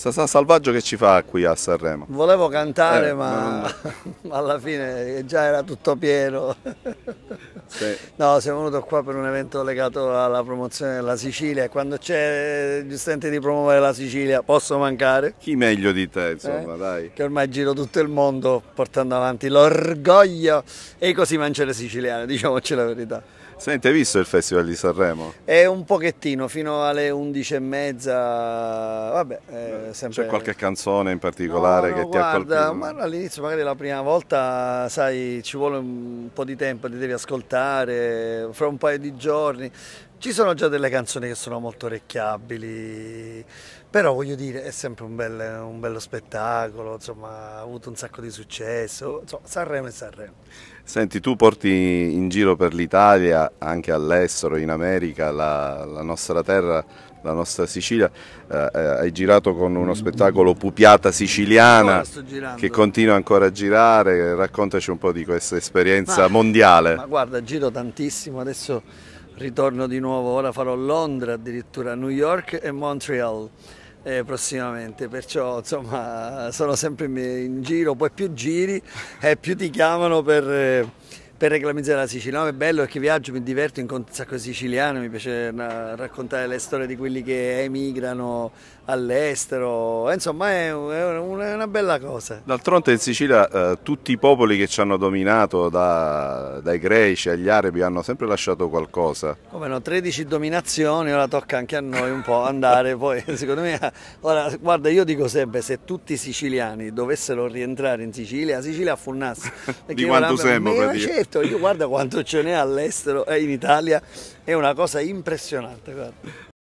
Sasà Salvaggio che ci fa qui a Sanremo? Volevo cantare eh, ma no. alla fine eh, già era tutto pieno. Sì. No, siamo venuti qua per un evento legato alla promozione della Sicilia e quando c'è eh, giustamente di promuovere la Sicilia posso mancare. Chi meglio di te insomma eh? dai. Che ormai giro tutto il mondo portando avanti l'orgoglio e così mancere siciliane, diciamoci la verità. Senti, hai visto il Festival di Sanremo? È un pochettino, fino alle 11.30 vabbè, eh, sempre... C'è qualche canzone in particolare no, no, che ti guarda, ha colpito? Ma all'inizio magari la prima volta, sai, ci vuole un po' di tempo, ti devi ascoltare, fra un paio di giorni. Ci sono già delle canzoni che sono molto orecchiabili, però voglio dire, è sempre un, bel, un bello spettacolo, insomma, ha avuto un sacco di successo, insomma, Sanremo e Sanremo. Senti, tu porti in giro per l'Italia, anche all'estero, in America, la, la nostra terra, la nostra Sicilia. Eh, eh, hai girato con uno spettacolo Pupiata Siciliana che continua ancora a girare. Raccontaci un po' di questa esperienza ma, mondiale. Ma guarda, giro tantissimo. Adesso ritorno di nuovo. Ora farò Londra, addirittura New York e Montreal eh, prossimamente, perciò insomma sono sempre in giro, poi più giri e eh, più ti chiamano per... Eh, per reclamizzare la Sicilia. No, è bello perché viaggio, mi diverto, incontro un sacco di siciliani, mi piace raccontare le storie di quelli che emigrano all'estero, eh, insomma è, una bella cosa. D'altronde in Sicilia eh, tutti i popoli che ci hanno dominato, da, dai greci agli arabi, hanno sempre lasciato qualcosa. Come no, 13 dominazioni, ora tocca anche a noi un po' andare, poi secondo me, ora, guarda io dico sempre, se tutti i siciliani dovessero rientrare in Sicilia, la Sicilia affonnasse. di quanto sembra praticamente detto io guarda quanto ce n'è all'estero e in Italia, è una cosa impressionante. Guarda.